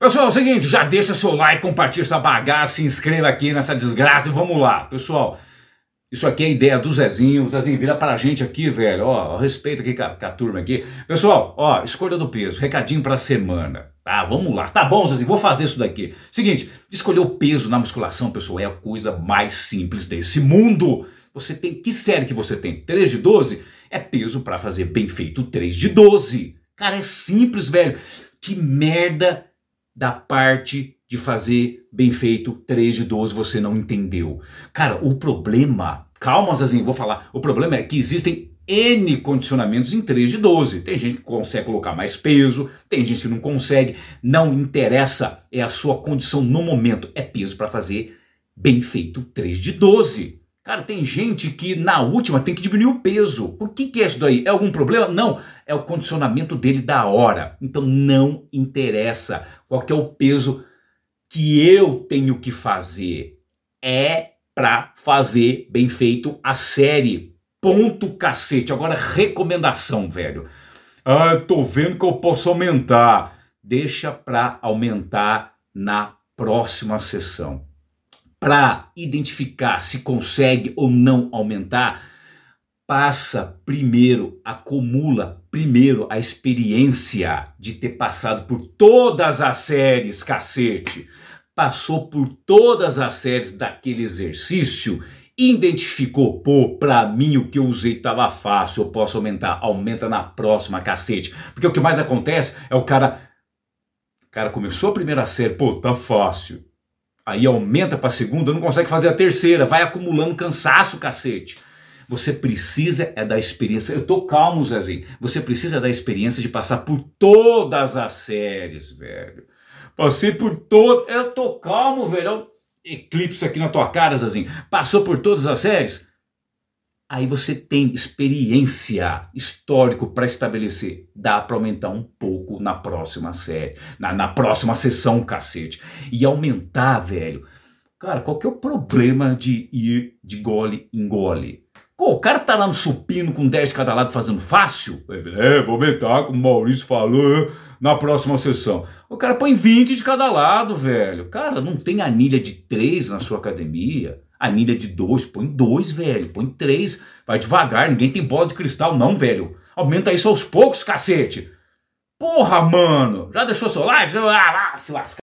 Pessoal, é o seguinte, já deixa seu like, compartilha essa bagaça, se inscreva aqui nessa desgraça e vamos lá. Pessoal, isso aqui é a ideia do Zezinho. Zezinho, vira pra gente aqui, velho. Ó, respeito aqui com a, com a, turma aqui. Pessoal, ó, escolha do peso. Recadinho pra semana. Tá, vamos lá. Tá bom, Zezinho, vou fazer isso daqui. Seguinte, escolher o peso na musculação, pessoal, é a coisa mais simples desse mundo. Você tem, que série que você tem? 3 de 12? É peso para fazer bem feito 3 de 12. Cara, é simples, velho. Que merda da parte de fazer bem feito 3 de 12, você não entendeu. Cara, o problema, calma, Zazinho, vou falar. O problema é que existem N condicionamentos em 3 de 12. Tem gente que consegue colocar mais peso, tem gente que não consegue. Não interessa, é a sua condição no momento. É peso para fazer bem feito 3 de 12. Cara, tem gente que na última tem que diminuir o peso. O que, que é isso daí? É algum problema? Não. É o condicionamento dele da hora. Então não interessa qual é o peso que eu tenho que fazer. É para fazer bem feito a série. Ponto cacete. Agora, recomendação, velho. Ah, eu tô vendo que eu posso aumentar. Deixa para aumentar na próxima sessão para identificar se consegue ou não aumentar, passa primeiro, acumula primeiro a experiência de ter passado por todas as séries, cacete. Passou por todas as séries daquele exercício, identificou, pô, pra mim o que eu usei tava fácil, eu posso aumentar, aumenta na próxima, cacete. Porque o que mais acontece é o cara. O cara começou a primeira série, pô, tá fácil aí aumenta para a segunda, não consegue fazer a terceira, vai acumulando cansaço, cacete. Você precisa é da experiência. Eu tô calmo, Zezinho. Você precisa é da experiência de passar por todas as séries, velho. Passei por todo. Eu tô calmo, velho. Eclipse aqui na tua cara, Zezinho. Passou por todas as séries? Aí você tem experiência, histórico para estabelecer. Dá para aumentar um pouco na próxima série, na, na próxima sessão, cacete. E aumentar, velho. Cara, qual que é o problema de ir de gole em gole? Pô, o cara tá lá no supino com 10 cada lado fazendo fácil. É, é, vou aumentar, como o Maurício falou, é, na próxima sessão. O cara põe 20 de cada lado, velho. Cara, não tem anilha de 3 na sua academia. Anilha é de dois, põe dois, velho. Põe três. Vai devagar, ninguém tem bola de cristal, não, velho. Aumenta isso aos poucos, cacete. Porra, mano. Já deixou seu like? Já... Ah, se lasca.